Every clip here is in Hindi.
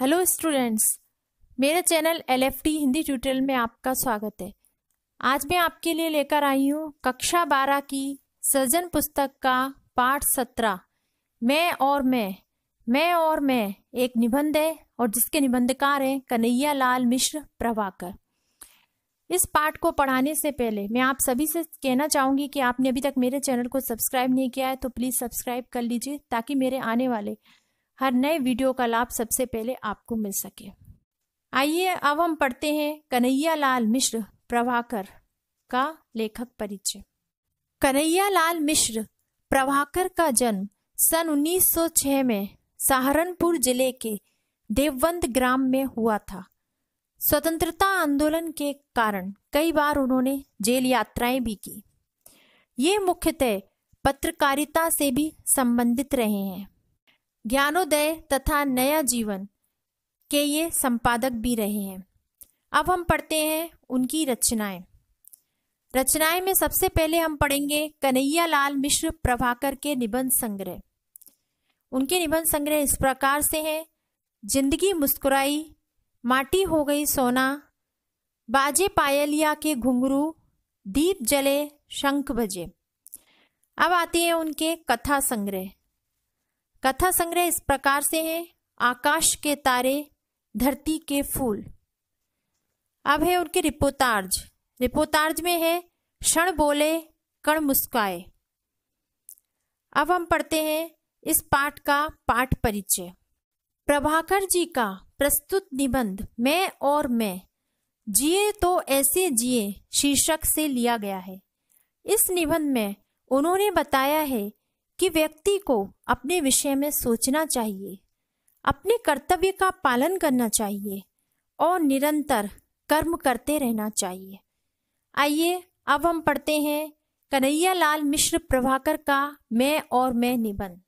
हेलो स्टूडेंट्स मेरे channel L F T Hindi tutorial में आपका स्वागत है आज मैं आपके लिए लेकर आई हूँ कक्षा बारह की सृजन पुस्तक का पाठ सत्रह मैं और मैं मैं और मैं एक निबंध है और जिसके निबंधकार हैं कन्हैया लाल मिश्र प्रभाकर इस पाठ को पढ़ाने से पहले मैं आप सभी से कहना चाहूँगी कि आपने अभी तक मेरे चैनल को सब्सक्राइब नहीं किया है तो प्लीज़ सब्सक्राइब कर लीजिए ताकि मेरे आने वाले हर नए वीडियो का लाभ सबसे पहले आपको मिल सके आइए अब हम पढ़ते हैं कन्हैया लाल मिश्र प्रभाकर का लेखक परिचय कन्हैया लाल मिश्र प्रभाकर का जन्म सन 1906 में सहारनपुर जिले के देवबंद ग्राम में हुआ था स्वतंत्रता आंदोलन के कारण कई बार उन्होंने जेल यात्राएं भी की ये मुख्यतः पत्रकारिता से भी संबंधित रहे हैं ज्ञानोदय तथा नया जीवन के ये संपादक भी रहे हैं अब हम पढ़ते हैं उनकी रचनाएं रचनाएं में सबसे पहले हम पढ़ेंगे कन्हैया लाल मिश्र प्रभाकर के निबंध संग्रह उनके निबंध संग्रह इस प्रकार से हैं जिंदगी मुस्कुराई माटी हो गई सोना बाजे पायलिया के घुंघरू दीप जले शंख बजे अब आती है उनके कथा संग्रह कथा संग्रह इस प्रकार से है आकाश के तारे धरती के फूल अब है उनके रिपोतार्ज रिपोतार्ज में है क्षण बोले कण मुस्काए अब हम पढ़ते हैं इस पाठ का पाठ परिचय प्रभाकर जी का प्रस्तुत निबंध मैं और मैं जिए तो ऐसे जिए शीर्षक से लिया गया है इस निबंध में उन्होंने बताया है कि व्यक्ति को अपने विषय में सोचना चाहिए अपने कर्तव्य का पालन करना चाहिए और निरंतर कर्म करते रहना चाहिए आइए अब हम पढ़ते हैं कन्हैया लाल मिश्र प्रभाकर का मैं और मैं निबंध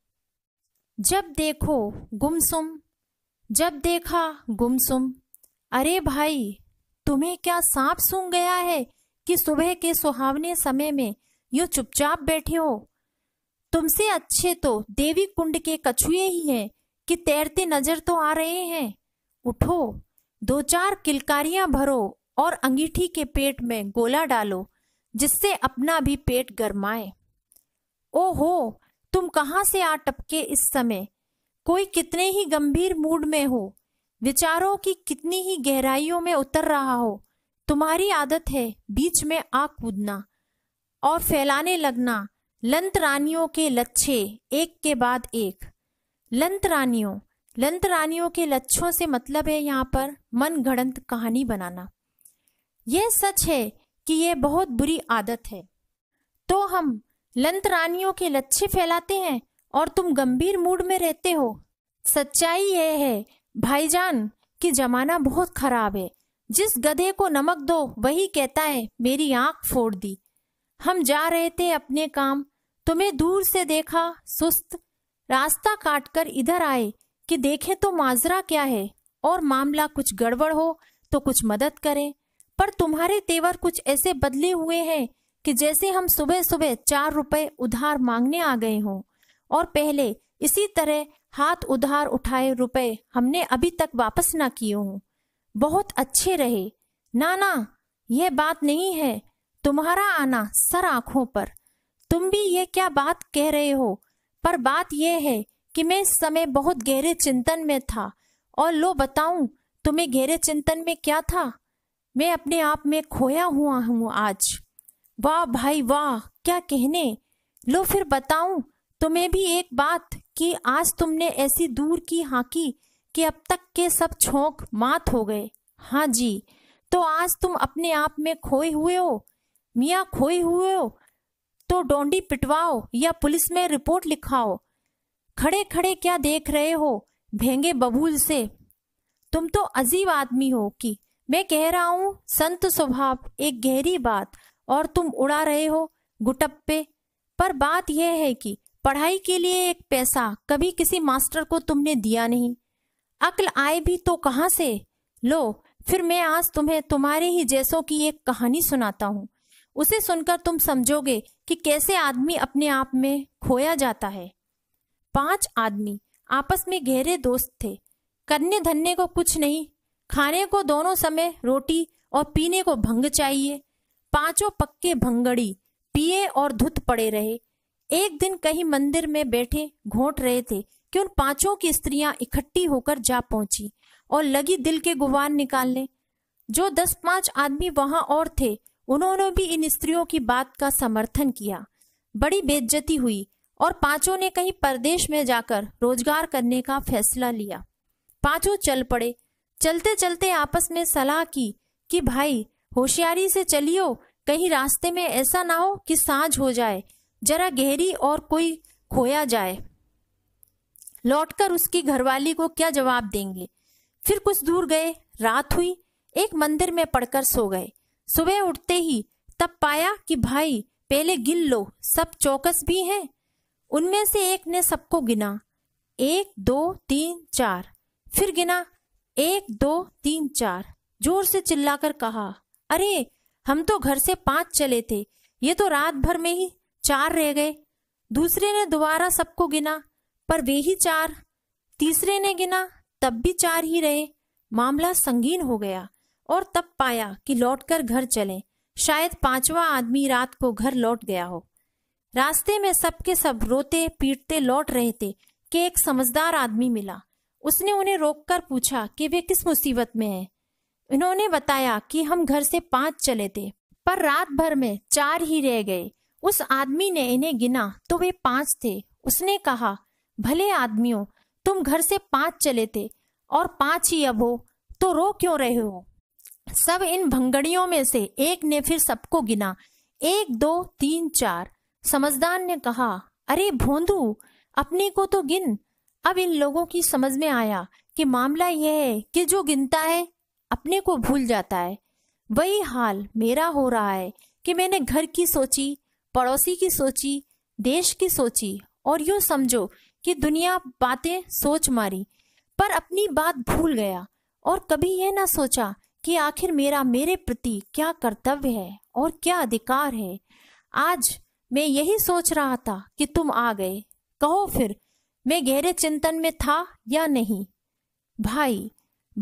जब देखो गुमसुम जब देखा गुमसुम अरे भाई तुम्हें क्या सांप सूंघ गया है कि सुबह के सुहावने समय में यूं चुपचाप बैठे हो तुमसे अच्छे तो देवी कुंड के कछुए ही हैं कि तैरते नजर तो आ रहे हैं उठो दो चार किलकारियां भरो और अंगीठी के पेट में गोला डालो जिससे अपना भी पेट गरमाए ओहो तुम कहाँ से आ टपके इस समय कोई कितने ही गंभीर मूड में हो विचारों की कितनी ही गहराइयों में उतर रहा हो तुम्हारी आदत है बीच में आ कूदना और फैलाने लगना लंतरानियों के लच्छे एक के बाद एक लंतरानियों लंतरानियों के लच्छों से मतलब है यहाँ पर मन घड़ंत कहानी बनाना यह सच है कि यह बहुत बुरी आदत है तो हम लंतरानियों के लच्छे फैलाते हैं और तुम गंभीर मूड में रहते हो सच्चाई यह है भाईजान कि जमाना बहुत खराब है जिस गधे को नमक दो वही कहता है मेरी आंख फोड़ दी हम जा रहे थे अपने काम तुम्हें दूर से देखा सुस्त रास्ता काटकर इधर आए कि देखे तो माजरा क्या है और मामला कुछ गड़बड़ हो तो कुछ मदद करें पर तुम्हारे तेवर कुछ ऐसे बदले हुए हैं कि जैसे हम सुबह सुबह चार रुपए उधार मांगने आ गए हों और पहले इसी तरह हाथ उधार उठाए रुपए हमने अभी तक वापस ना किए हों बहुत अच्छे रहे ना ना यह बात नहीं है तुम्हारा आना सर आंखों पर तुम भी ये क्या बात कह रहे हो पर बात यह है कि मैं इस समय बहुत गहरे चिंतन में था और लो बताऊं तुम्हें गहरे चिंतन में क्या था मैं अपने आप में खोया हुआ हूँ आज वाह भाई वाह क्या कहने लो फिर बताऊं तुम्हें भी एक बात कि आज तुमने ऐसी दूर की हाकी कि अब तक के सब छोंक मात हो गए हाँ जी तो आज तुम अपने आप में खोए हुए हो मियाँ खोए हुए हो तो डोंडी पिटवाओ या पुलिस में रिपोर्ट लिखाओ खड़े खड़े क्या देख रहे हो भेंगे बबूल से तुम तो अजीब आदमी हो कि मैं कह रहा हूं संत स्वभाव एक गहरी बात और तुम उड़ा रहे हो गुटप्पे पर बात यह है कि पढ़ाई के लिए एक पैसा कभी किसी मास्टर को तुमने दिया नहीं अक्ल आए भी तो कहाँ से लो फिर मैं आज तुम्हें तुम्हारे ही जैसों की एक कहानी सुनाता हूँ उसे सुनकर तुम समझोगे कि कैसे आदमी अपने आप में खोया जाता है पांच आदमी आपस में गहरे दोस्त थे करने धरने को कुछ नहीं खाने को दोनों समय रोटी और पीने को भंग चाहिए पांचों पक्के भंगड़ी पिए और धुत पड़े रहे एक दिन कहीं मंदिर में बैठे घोट रहे थे कि उन पांचों की स्त्रियां इकट्ठी होकर जा पहुंची और लगी दिल के गुवार निकालने जो दस पांच आदमी वहां और थे उन्होंने भी इन स्त्रियों की बात का समर्थन किया बड़ी बेज्जती हुई और पांचों ने कहीं परदेश में जाकर रोजगार करने का फैसला लिया पांचों चल पड़े चलते चलते आपस में सलाह की कि भाई होशियारी से चलियो कहीं रास्ते में ऐसा ना हो कि सांझ हो जाए जरा गहरी और कोई खोया जाए लौटकर उसकी घरवाली को क्या जवाब देंगे फिर कुछ दूर गए रात हुई एक मंदिर में पड़कर सो गए सुबह उठते ही तब पाया कि भाई पहले गिन लो सब चौकस भी हैं उनमें से एक ने सबको गिना एक दो तीन चार फिर गिना एक दो तीन चार जोर से चिल्लाकर कहा अरे हम तो घर से पांच चले थे ये तो रात भर में ही चार रह गए दूसरे ने दोबारा सबको गिना पर वे ही चार तीसरे ने गिना तब भी चार ही रहे मामला संगीन हो गया और तब पाया कि लौटकर घर चले शायद पांचवा आदमी रात को घर लौट गया हो रास्ते में सबके सब रोते पीटते लौट रहे थे कि एक समझदार आदमी मिला उसने उन्हें रोककर पूछा कि वे किस मुसीबत में हैं। इन्होंने बताया कि हम घर से पांच चले थे पर रात भर में चार ही रह गए उस आदमी ने इन्हें गिना तो वे पांच थे उसने कहा भले आदमियों तुम घर से पांच चले थे और पांच ही अब हो तो रो क्यों रहे हो सब इन भंगड़ियों में से एक ने फिर सबको गिना एक दो तीन चार समझदार ने कहा अरे भोंदू अपने को तो गिन अब इन लोगों की समझ में आया कि मामला यह है कि जो गिनता है अपने को भूल जाता है वही हाल मेरा हो रहा है कि मैंने घर की सोची पड़ोसी की सोची देश की सोची और यूं समझो कि दुनिया बातें सोच मारी पर अपनी बात भूल गया और कभी यह ना सोचा कि आखिर मेरा मेरे प्रति क्या कर्तव्य है और क्या अधिकार है आज मैं यही सोच रहा था कि तुम आ गए कहो फिर मैं गहरे चिंतन में था या नहीं भाई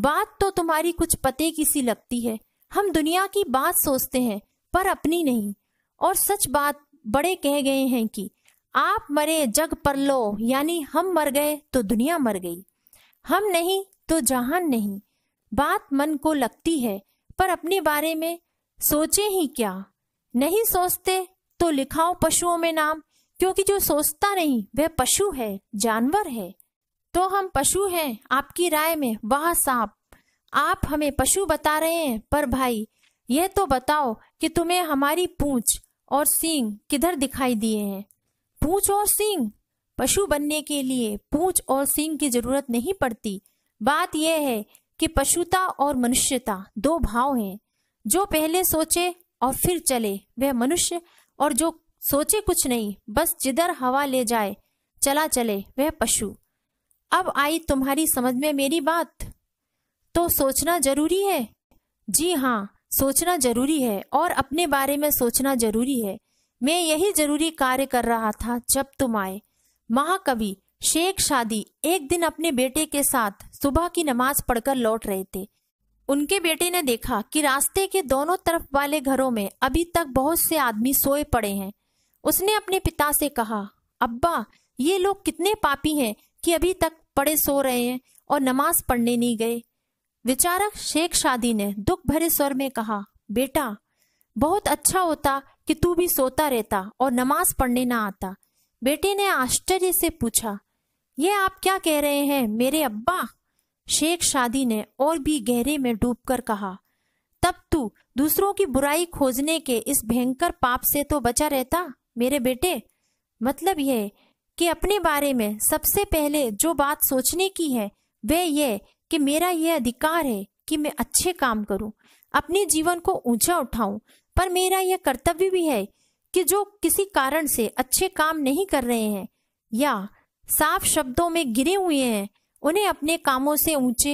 बात तो तुम्हारी कुछ पते की सी लगती है हम दुनिया की बात सोचते हैं पर अपनी नहीं और सच बात बड़े कह गए हैं कि आप मरे जग पर लो यानी हम मर गए तो दुनिया मर गई हम नहीं तो जहान नहीं बात मन को लगती है पर अपने बारे में सोचे ही क्या नहीं सोचते तो लिखाओ पशुओं में नाम क्योंकि जो सोचता नहीं वह पशु है जानवर है तो हम पशु हैं आपकी राय में वह सांप आप हमें पशु बता रहे हैं पर भाई यह तो बताओ कि तुम्हें हमारी पूंछ और सींग किधर दिखाई दिए हैं पूंछ और सींग पशु बनने के लिए पूंछ और सींग की जरूरत नहीं पड़ती बात यह है कि पशुता और मनुष्यता दो भाव हैं जो पहले सोचे और फिर चले वह मनुष्य और जो सोचे कुछ नहीं बस जिधर हवा ले जाए चला चले वह पशु अब आई तुम्हारी समझ में मेरी बात तो सोचना जरूरी है जी हाँ सोचना जरूरी है और अपने बारे में सोचना जरूरी है मैं यही जरूरी कार्य कर रहा था जब तुम आए महाकवि शेख शादी एक दिन अपने बेटे के साथ सुबह की नमाज पढ़कर लौट रहे थे उनके बेटे ने देखा कि रास्ते के दोनों तरफ वाले घरों में अभी तक बहुत से आदमी सोए पड़े हैं उसने अपने पिता से कहा अब्बा ये लोग कितने पापी हैं कि अभी तक पड़े सो रहे हैं और नमाज पढ़ने नहीं गए विचारक शेख शादी ने दुख भरे स्वर में कहा बेटा बहुत अच्छा होता कि तू भी सोता रहता और नमाज पढ़ने ना आता बेटे ने आश्चर्य से पूछा ये आप क्या कह रहे हैं मेरे अब्बा शेख शादी ने और भी गहरे में डूबकर कहा तब तू दूसरों की बुराई खोजने के इस भयंकर पाप से तो बचा रहता मेरे बेटे मतलब यह कि अपने बारे में सबसे पहले जो बात सोचने की है वह यह कि मेरा यह अधिकार है कि मैं अच्छे काम करूं अपने जीवन को ऊंचा उठाऊं पर मेरा यह कर्तव्य भी है कि जो किसी कारण से अच्छे काम नहीं कर रहे हैं या साफ शब्दों में गिरे हुए हैं उन्हें अपने कामों से ऊंचे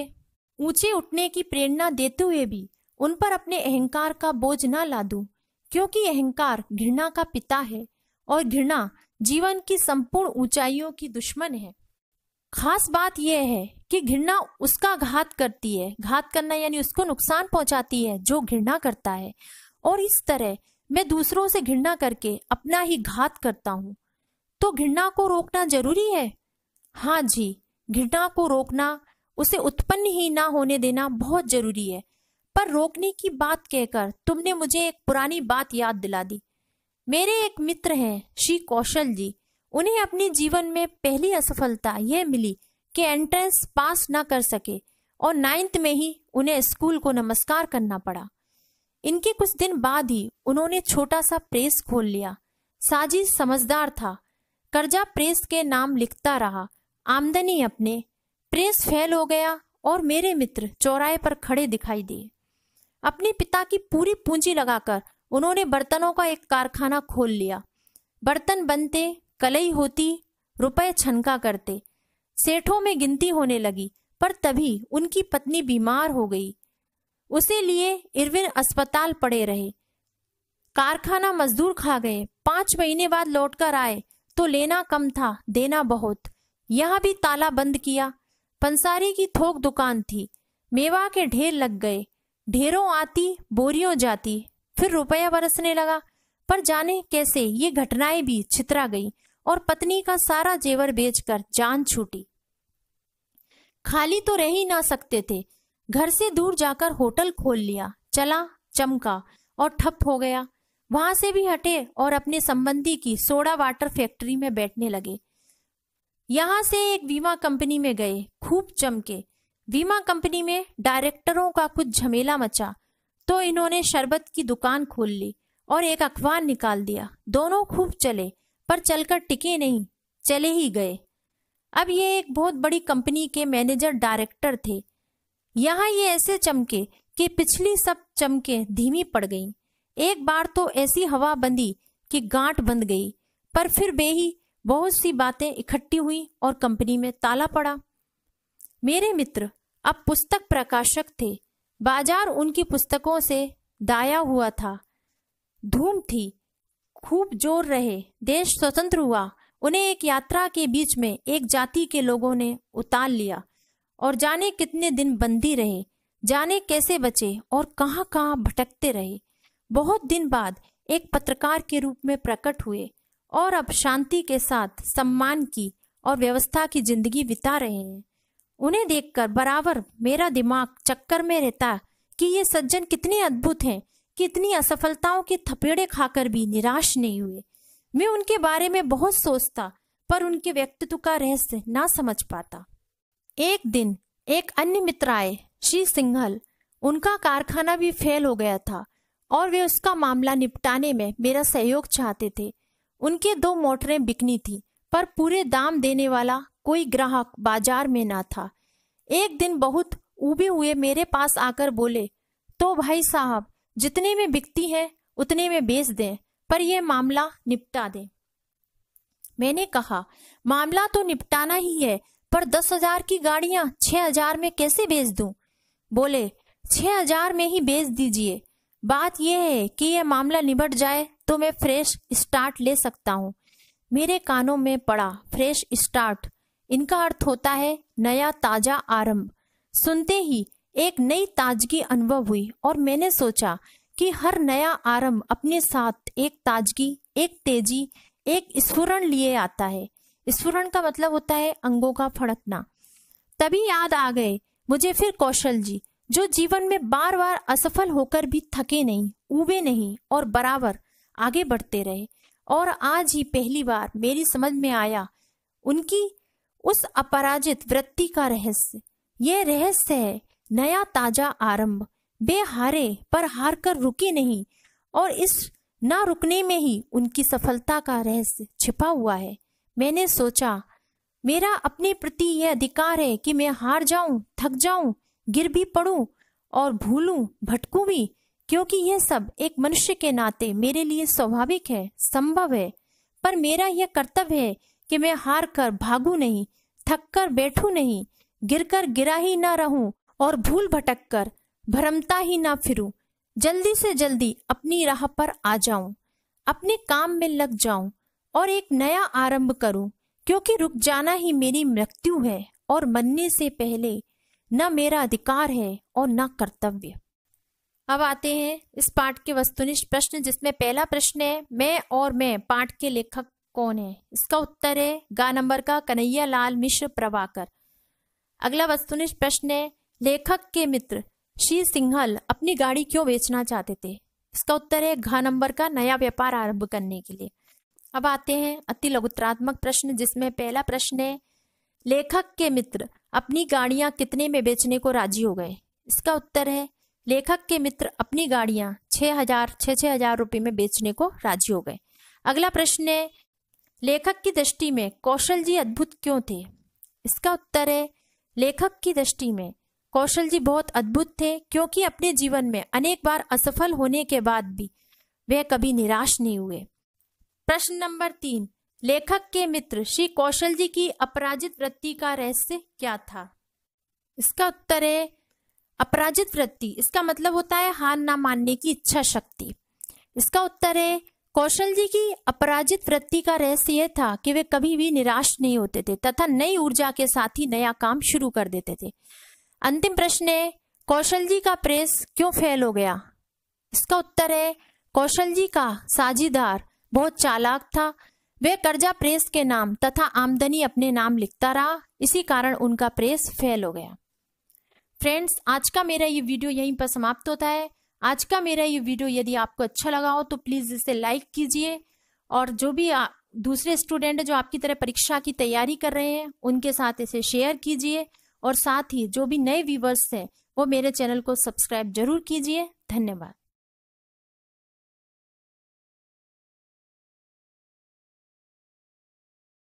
ऊंचे उठने की प्रेरणा देते हुए भी उन पर अपने अहंकार का बोझ न ला दू क्योंकि अहंकार घृणा का पिता है और घृणा जीवन की संपूर्ण ऊंचाइयों की दुश्मन है खास बात यह है कि घृणा उसका घात करती है घात करना यानी उसको नुकसान पहुंचाती है जो घृणा करता है और इस तरह मैं दूसरों से घृणा करके अपना ही घात करता हूँ तो घृणा को रोकना जरूरी है हाँ जी घृणा को रोकना उसे उत्पन्न ही ना होने देना बहुत जरूरी है पर रोकने की बात कहकर तुमने मुझे एक पुरानी बात याद दिला दी मेरे एक मित्र हैं श्री कौशल जी उन्हें अपने जीवन में पहली असफलता यह मिली कि एंट्रेंस पास ना कर सके और नाइन्थ में ही उन्हें स्कूल को नमस्कार करना पड़ा इनके कुछ दिन बाद ही उन्होंने छोटा सा प्रेस खोल लिया साजी समझदार था कर्जा प्रेस के नाम लिखता रहा आमदनी अपने प्रेस फेल हो गया और मेरे मित्र चौराहे पर खड़े दिखाई दिए अपने पिता की पूरी पूंजी लगाकर उन्होंने बर्तनों का एक कारखाना खोल लिया बर्तन बनते कलई होती रुपए छनका करते सेठों में गिनती होने लगी पर तभी उनकी पत्नी बीमार हो गई उसे लिए इरविन अस्पताल पड़े रहे कारखाना मजदूर खा गए पांच महीने बाद लौटकर आए तो लेना कम था देना बहुत यहाँ भी ताला बंद किया पंसारी की थोक दुकान थी मेवा के ढेर लग गए ढेरों आती बोरियों जाती फिर रुपया बरसने लगा पर जाने कैसे ये घटनाएं भी छितरा गई और पत्नी का सारा जेवर बेचकर जान छूटी खाली तो रह ही ना सकते थे घर से दूर जाकर होटल खोल लिया चला चमका और ठप हो गया वहां से भी हटे और अपने संबंधी की सोडा वाटर फैक्ट्री में बैठने लगे यहां से एक बीमा कंपनी में गए खूब चमके बीमा कंपनी में डायरेक्टरों का कुछ झमेला मचा तो इन्होंने शरबत की दुकान खोल ली और एक अखबार निकाल दिया दोनों खूब चले पर चलकर टिके नहीं चले ही गए अब ये एक बहुत बड़ी कंपनी के मैनेजर डायरेक्टर थे यहाँ ये ऐसे चमके कि पिछली सब चमके धीमी पड़ गईं एक बार तो ऐसी हवा बंदी कि गांठ बंध गई पर फिर बेही बहुत सी बातें इकट्ठी हुई और कंपनी में ताला पड़ा मेरे मित्र अब पुस्तक प्रकाशक थे बाजार उनकी पुस्तकों से दाया हुआ था धूम थी खूब जोर रहे देश स्वतंत्र हुआ उन्हें एक यात्रा के बीच में एक जाति के लोगों ने उतार लिया और जाने कितने दिन बंदी रहे जाने कैसे बचे और कहाँ कहाँ भटकते रहे बहुत दिन बाद एक पत्रकार के रूप में प्रकट हुए और अब शांति के साथ सम्मान की और व्यवस्था की जिंदगी बिता रहे हैं उन्हें देखकर बराबर मेरा दिमाग चक्कर में रहता कि ये सज्जन कितने अद्भुत हैं कि इतनी असफलताओं के थपेड़े खाकर भी निराश नहीं हुए मैं उनके बारे में बहुत सोचता पर उनके व्यक्तित्व का रहस्य ना समझ पाता एक दिन एक अन्य मित्र आए श्री सिंघल उनका कारखाना भी फेल हो गया था और वे उसका मामला निपटाने में मेरा सहयोग चाहते थे उनके दो मोटरें बिकनी थी पर पूरे दाम देने वाला कोई ग्राहक बाजार में ना था एक दिन बहुत उबे हुए मेरे पास आकर बोले तो भाई साहब जितने में बिकती हैं उतने में बेच दें पर यह मामला निपटा दें मैंने कहा मामला तो निपटाना ही है पर दस हजार की गाड़ियां छह हजार में कैसे बेच दूं? बोले छह हजार में ही बेच दीजिए बात यह है कि यह मामला निबट जाए तो मैं फ्रेश स्टार्ट ले सकता हूँ मेरे कानों में पड़ा फ्रेश स्टार्ट इनका अर्थ होता है नया ताजा आरंभ सुनते ही एक नई ताजगी अनुभव हुई और मैंने सोचा कि हर नया आरंभ अपने साथ एक ताजगी एक तेजी एक स्फुरण लिए आता है स्फुरण का मतलब होता है अंगों का फड़कना तभी याद आ गए मुझे फिर कौशल जी जो जीवन में बार बार असफल होकर भी थके नहीं उबे नहीं और बराबर आगे बढ़ते रहे और आज ही पहली बार मेरी समझ में आया उनकी उस अपराजित वृत्ति का रहस्य यह रहस्य है नया ताजा आरंभ बे हारे पर हार कर रुके नहीं और इस ना रुकने में ही उनकी सफलता का रहस्य छिपा हुआ है मैंने सोचा मेरा अपने प्रति यह अधिकार है कि मैं हार जाऊं थक जाऊं गिर भी पड़ूं और भूलूं भटकूं भी क्योंकि यह सब एक मनुष्य के नाते मेरे लिए स्वाभाविक है संभव है पर मेरा यह कर्तव्य है कि मैं हार कर भागू नहीं थक कर बैठू नहीं गिर कर गिरा ही ना रहूं और भूल भटक कर भ्रमता ही ना फिरूं जल्दी से जल्दी अपनी राह पर आ जाऊं अपने काम में लग जाऊं और एक नया आरंभ करूं क्योंकि रुक जाना ही मेरी मृत्यु है और मरने से पहले न मेरा अधिकार है और न कर्तव्य अब आते हैं इस पाठ के वस्तुनिष्ठ प्रश्न जिसमें पहला प्रश्न है मैं और मैं पाठ के लेखक कौन है इसका उत्तर है गा नंबर का कन्हैया लाल मिश्र प्रभाकर अगला वस्तुनिष्ठ प्रश्न है लेखक के मित्र श्री सिंघल अपनी गाड़ी क्यों बेचना चाहते थे इसका उत्तर है घा नंबर का नया व्यापार आरंभ करने के लिए अब आते हैं अति लघुत्रात्मक प्रश्न जिसमें पहला प्रश्न है लेखक के मित्र अपनी गाड़ियां कितने में बेचने को राजी हो गए इसका उत्तर है लेखक के मित्र अपनी गाड़ियां छः हजार छः छः हजार रुपये में बेचने को राजी हो गए अगला प्रश्न है लेखक की दृष्टि में कौशल जी अद्भुत क्यों थे इसका उत्तर है लेखक की दृष्टि में कौशल जी बहुत अद्भुत थे क्योंकि अपने जीवन में अनेक बार असफल होने के बाद भी वे कभी निराश नहीं हुए प्रश्न नंबर तीन लेखक के मित्र श्री कौशल जी की अपराजित वृत्ति का रहस्य क्या था इसका उत्तर है अपराजित वृत्ति इसका मतलब होता है हार ना मानने की इच्छा शक्ति इसका उत्तर है कौशल जी की अपराजित वृत्ति का रहस्य यह था कि वे कभी भी निराश नहीं होते थे तथा नई ऊर्जा के साथ ही नया काम शुरू कर देते थे अंतिम प्रश्न है कौशल जी का प्रेस क्यों फेल हो गया इसका उत्तर है कौशल जी का साझीदार बहुत चालाक था वे कर्जा प्रेस के नाम तथा आमदनी अपने नाम लिखता रहा इसी कारण उनका प्रेस फेल हो गया फ्रेंड्स आज का मेरा ये वीडियो यहीं पर समाप्त होता है आज का मेरा ये वीडियो यदि आपको अच्छा लगा हो तो प्लीज़ इसे लाइक कीजिए और जो भी आ, दूसरे स्टूडेंट जो आपकी तरह परीक्षा की तैयारी कर रहे हैं उनके साथ इसे शेयर कीजिए और साथ ही जो भी नए व्यूवर्स हैं वो मेरे चैनल को सब्सक्राइब जरूर कीजिए धन्यवाद